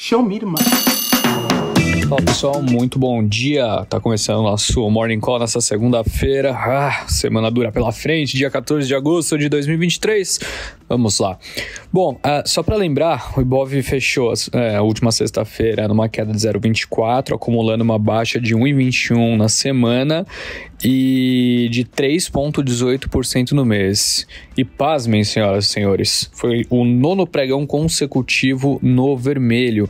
Show me the money. Fala pessoal, muito bom dia. Tá começando nosso Morning Call nessa segunda-feira. Ah, semana dura pela frente, dia 14 de agosto de 2023. Vamos lá. Bom, uh, só para lembrar, o Ibov fechou é, a última sexta-feira numa queda de 0,24, acumulando uma baixa de 1,21 na semana e de 3,18% no mês. E pasmem, senhoras e senhores, foi o nono pregão consecutivo no vermelho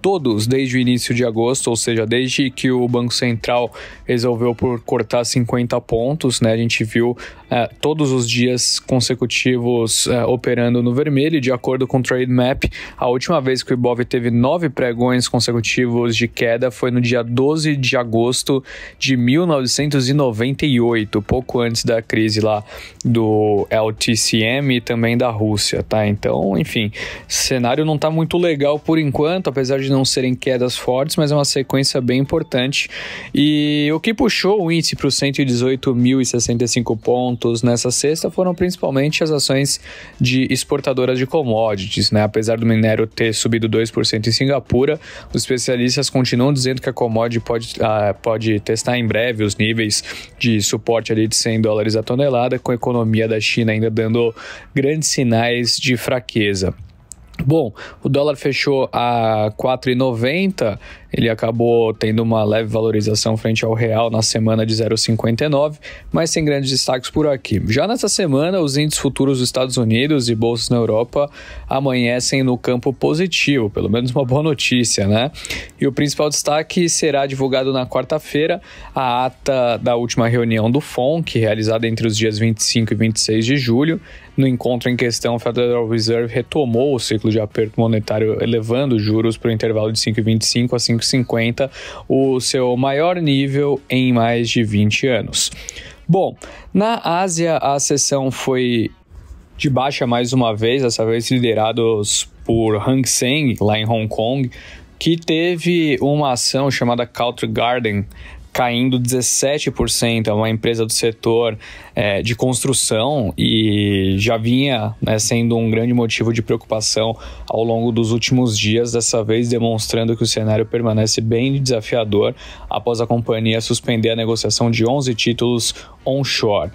todos desde o início de agosto, ou seja, desde que o Banco Central resolveu por cortar 50 pontos, né? A gente viu eh, todos os dias consecutivos eh, operando no vermelho, e de acordo com o Trademap, a última vez que o Ibov teve nove pregões consecutivos de queda foi no dia 12 de agosto de 1998, pouco antes da crise lá do LTCM e também da Rússia, tá? Então, enfim, cenário não está muito legal por enquanto, apesar de de não serem quedas fortes, mas é uma sequência bem importante. E o que puxou o índice para os 118.065 pontos nessa sexta foram principalmente as ações de exportadoras de commodities. Né? Apesar do minério ter subido 2% em Singapura, os especialistas continuam dizendo que a commodity pode, ah, pode testar em breve os níveis de suporte ali de 100 dólares a tonelada, com a economia da China ainda dando grandes sinais de fraqueza. Bom, o dólar fechou a 4,90, ele acabou tendo uma leve valorização frente ao real na semana de 0,59, mas sem grandes destaques por aqui. Já nessa semana, os índices futuros dos Estados Unidos e bolsas na Europa amanhecem no campo positivo, pelo menos uma boa notícia, né? E o principal destaque será divulgado na quarta-feira a ata da última reunião do FONC, é realizada entre os dias 25 e 26 de julho. No encontro em questão, o Federal Reserve retomou o ciclo ciclo de aperto monetário, elevando juros para o intervalo de 5,25 a 5,50, o seu maior nível em mais de 20 anos. Bom, na Ásia a sessão foi de baixa mais uma vez, dessa vez liderados por Hang Seng, lá em Hong Kong, que teve uma ação chamada Country Garden caindo 17%, é uma empresa do setor é, de construção e já vinha né, sendo um grande motivo de preocupação ao longo dos últimos dias, dessa vez demonstrando que o cenário permanece bem desafiador após a companhia suspender a negociação de 11 títulos onshore.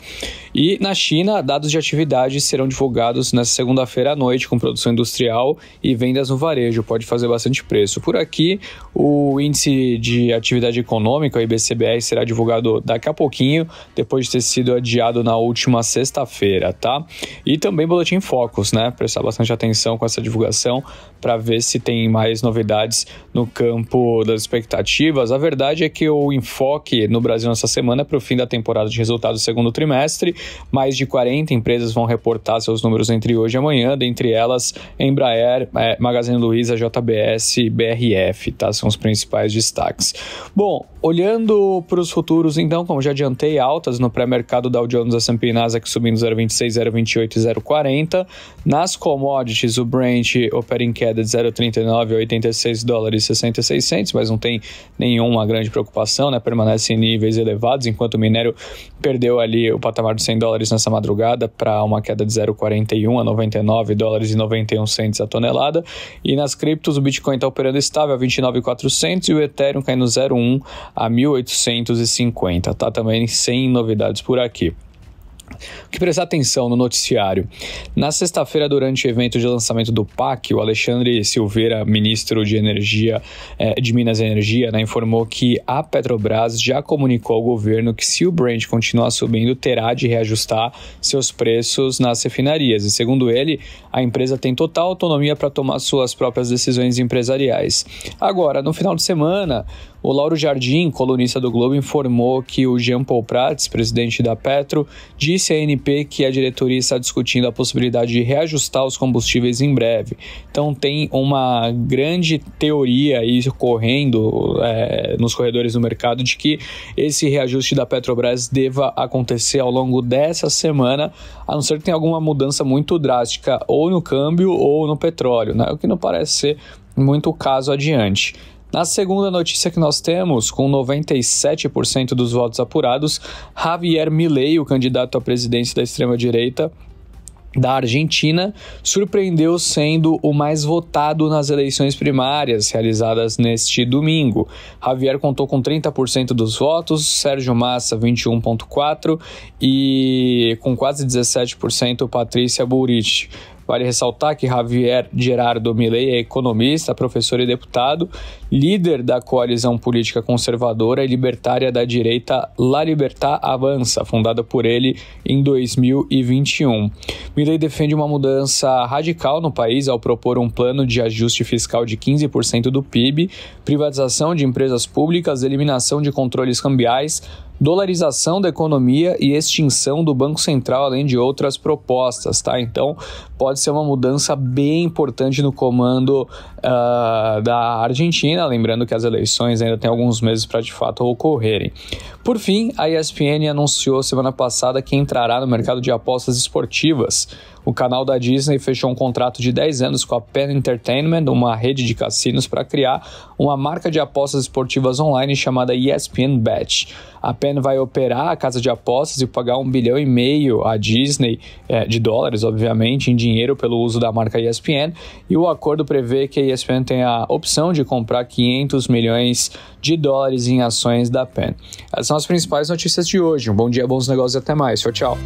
E na China, dados de atividade serão divulgados nesta segunda-feira à noite com produção industrial e vendas no varejo, pode fazer bastante preço. Por aqui, o índice de atividade econômica, o IBC CBR será divulgado daqui a pouquinho, depois de ter sido adiado na última sexta-feira, tá? E também boletim focos, né? Prestar bastante atenção com essa divulgação para ver se tem mais novidades no campo das expectativas. A verdade é que o enfoque no Brasil nessa semana é para o fim da temporada de resultados do segundo trimestre. Mais de 40 empresas vão reportar seus números entre hoje e amanhã, dentre elas Embraer, é, Magazine Luiza, JBS e BRF, tá? São os principais destaques. Bom, olhando Indo para os futuros, então, como já adiantei, altas no pré-mercado Dow Jones, S&P e Nasdaq subindo 0,26, 0,28 e 0,40. Nas commodities, o Brent opera em queda de 0,39 a 86 dólares e 66 centos, mas não tem nenhuma grande preocupação, né? Permanece em níveis elevados, enquanto o minério perdeu ali o patamar de 100 dólares nessa madrugada para uma queda de 0,41 a 99 dólares e 91 a tonelada. E nas criptos, o Bitcoin está operando estável a 29,400 e o Ethereum caindo 0,1 a 1.800 850, tá? Também sem novidades por aqui. O que prestar atenção no noticiário? Na sexta-feira, durante o evento de lançamento do PAC, o Alexandre Silveira, ministro de Energia eh, de Minas e Energia, né, informou que a Petrobras já comunicou ao governo que se o Brent continuar subindo, terá de reajustar seus preços nas refinarias. E segundo ele, a empresa tem total autonomia para tomar suas próprias decisões empresariais. Agora, no final de semana, o Lauro Jardim, colunista do Globo, informou que o Jean Paul Prats, presidente da Petro, disse à ANP que a diretoria está discutindo a possibilidade de reajustar os combustíveis em breve. Então tem uma grande teoria aí correndo é, nos corredores do mercado de que esse reajuste da Petrobras deva acontecer ao longo dessa semana, a não ser que tenha alguma mudança muito drástica ou no câmbio ou no petróleo, né? o que não parece ser muito caso adiante. Na segunda notícia que nós temos, com 97% dos votos apurados, Javier Milei, o candidato à presidência da extrema-direita, da Argentina surpreendeu sendo o mais votado nas eleições primárias realizadas neste domingo. Javier contou com 30% dos votos, Sérgio Massa 21.4 e com quase 17% Patrícia Burrich. Vale ressaltar que Javier Gerardo Milei é economista, professor e deputado, líder da coalizão política conservadora e libertária da direita La Libertà Avança, fundada por ele em 2021. Milley defende uma mudança radical no país ao propor um plano de ajuste fiscal de 15% do PIB, privatização de empresas públicas, eliminação de controles cambiais, dolarização da economia e extinção do Banco Central, além de outras propostas, tá? Então, pode ser uma mudança bem importante no comando uh, da Argentina né? Lembrando que as eleições ainda têm alguns meses para de fato ocorrerem. Por fim, a ESPN anunciou semana passada que entrará no mercado de apostas esportivas o canal da Disney fechou um contrato de 10 anos com a Penn Entertainment, uma rede de cassinos, para criar uma marca de apostas esportivas online chamada ESPN Bet. A Penn vai operar a casa de apostas e pagar um bilhão e meio à Disney, é, de dólares, obviamente, em dinheiro pelo uso da marca ESPN, e o acordo prevê que a ESPN tem a opção de comprar 500 milhões de dólares em ações da Penn. Essas são as principais notícias de hoje. Um bom dia, bons negócios e até mais. Tchau, tchau.